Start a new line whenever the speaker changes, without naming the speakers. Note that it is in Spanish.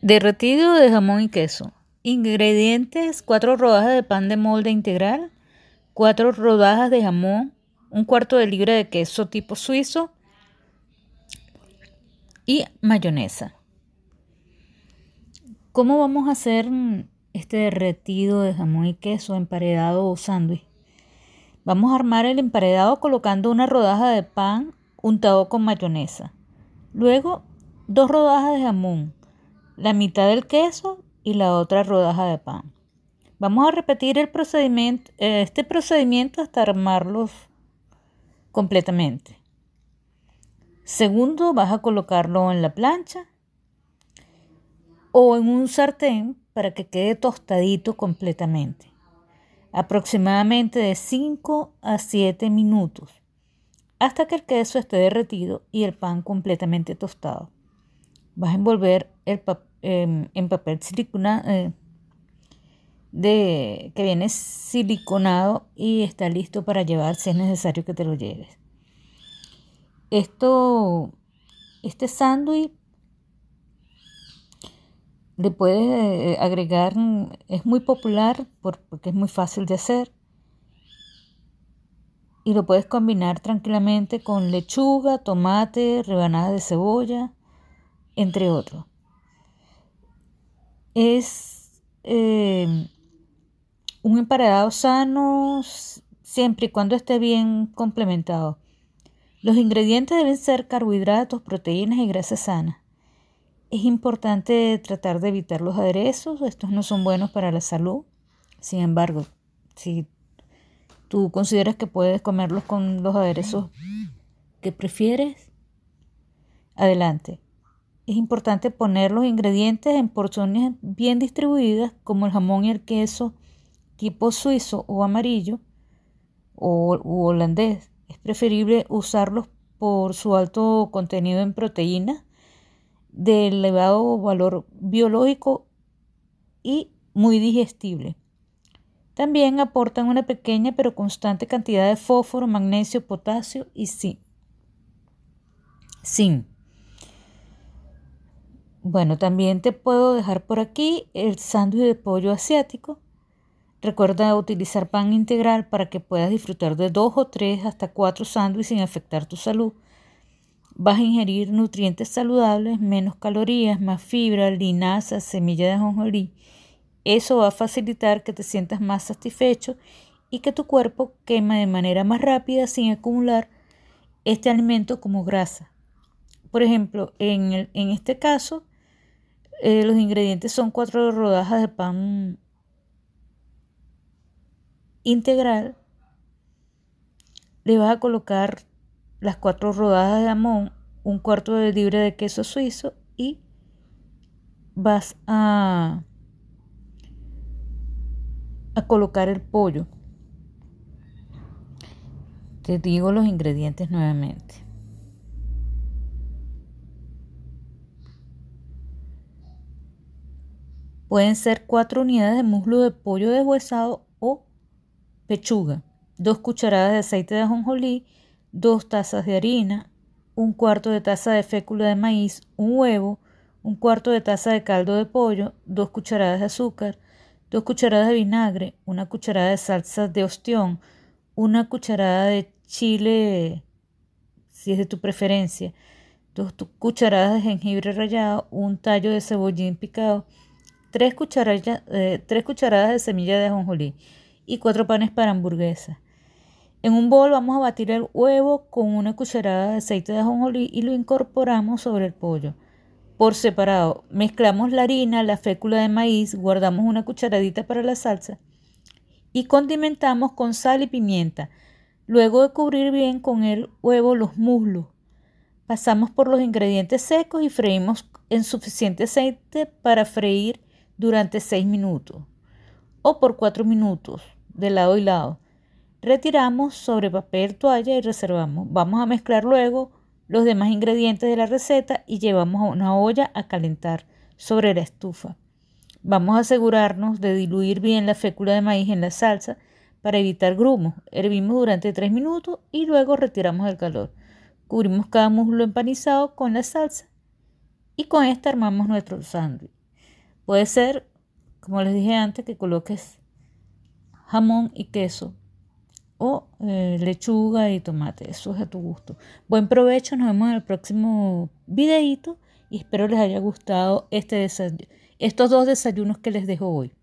Derretido de jamón y queso. Ingredientes: 4 rodajas de pan de molde integral, 4 rodajas de jamón, un cuarto de libra de queso tipo suizo y mayonesa. ¿Cómo vamos a hacer este derretido de jamón y queso, emparedado o sándwich? Vamos a armar el emparedado colocando una rodaja de pan untado con mayonesa. Luego, dos rodajas de jamón, la mitad del queso y la otra rodaja de pan. Vamos a repetir el procedimiento, eh, este procedimiento hasta armarlos completamente. Segundo, vas a colocarlo en la plancha o en un sartén para que quede tostadito completamente. Aproximadamente de 5 a 7 minutos hasta que el queso esté derretido y el pan completamente tostado. Vas a envolver el papel en papel silicona eh, de, que viene siliconado y está listo para llevar si es necesario que te lo lleves. Esto, este sándwich le puedes eh, agregar, es muy popular porque es muy fácil de hacer y lo puedes combinar tranquilamente con lechuga, tomate, rebanadas de cebolla, entre otros es eh, un emparedado sano siempre y cuando esté bien complementado. Los ingredientes deben ser carbohidratos, proteínas y grasas sanas. Es importante tratar de evitar los aderezos, estos no son buenos para la salud. Sin embargo, si tú consideras que puedes comerlos con los aderezos que prefieres, adelante es importante poner los ingredientes en porciones bien distribuidas, como el jamón y el queso tipo suizo o amarillo o holandés. Es preferible usarlos por su alto contenido en proteínas, de elevado valor biológico y muy digestible. También aportan una pequeña pero constante cantidad de fósforo, magnesio, potasio y zinc. Bueno, también te puedo dejar por aquí el sándwich de pollo asiático. Recuerda utilizar pan integral para que puedas disfrutar de dos o tres hasta cuatro sándwiches sin afectar tu salud. Vas a ingerir nutrientes saludables, menos calorías, más fibra, linaza, semilla de ajonjolí. Eso va a facilitar que te sientas más satisfecho y que tu cuerpo quema de manera más rápida sin acumular este alimento como grasa. Por ejemplo, en este caso, eh, los ingredientes son cuatro rodajas de pan integral. Le vas a colocar las cuatro rodajas de jamón, un cuarto de libre de queso suizo y vas a, a colocar el pollo. Te digo los ingredientes nuevamente. Pueden ser 4 unidades de muslo de pollo deshuesado o pechuga, 2 cucharadas de aceite de ajonjolí, 2 tazas de harina, 1 cuarto de taza de fécula de maíz, un huevo, 1 cuarto de taza de caldo de pollo, 2 cucharadas de azúcar, 2 cucharadas de vinagre, 1 cucharada de salsa de ostión, 1 cucharada de chile si es de tu preferencia, 2 cucharadas de jengibre rallado, un tallo de cebollín picado, 3 cucharadas, eh, cucharadas de semilla de ajonjolí y 4 panes para hamburguesa. En un bol vamos a batir el huevo con una cucharada de aceite de ajonjolí y lo incorporamos sobre el pollo. Por separado, mezclamos la harina, la fécula de maíz, guardamos una cucharadita para la salsa y condimentamos con sal y pimienta. Luego de cubrir bien con el huevo los muslos, pasamos por los ingredientes secos y freímos en suficiente aceite para freír durante 6 minutos o por 4 minutos de lado y lado. Retiramos sobre papel toalla y reservamos. Vamos a mezclar luego los demás ingredientes de la receta y llevamos a una olla a calentar sobre la estufa. Vamos a asegurarnos de diluir bien la fécula de maíz en la salsa para evitar grumos. Hervimos durante 3 minutos y luego retiramos el calor. Cubrimos cada muslo empanizado con la salsa y con esta armamos nuestro sándwich. Puede ser, como les dije antes, que coloques jamón y queso o eh, lechuga y tomate. Eso es a tu gusto. Buen provecho, nos vemos en el próximo videito y espero les haya gustado este estos dos desayunos que les dejo hoy.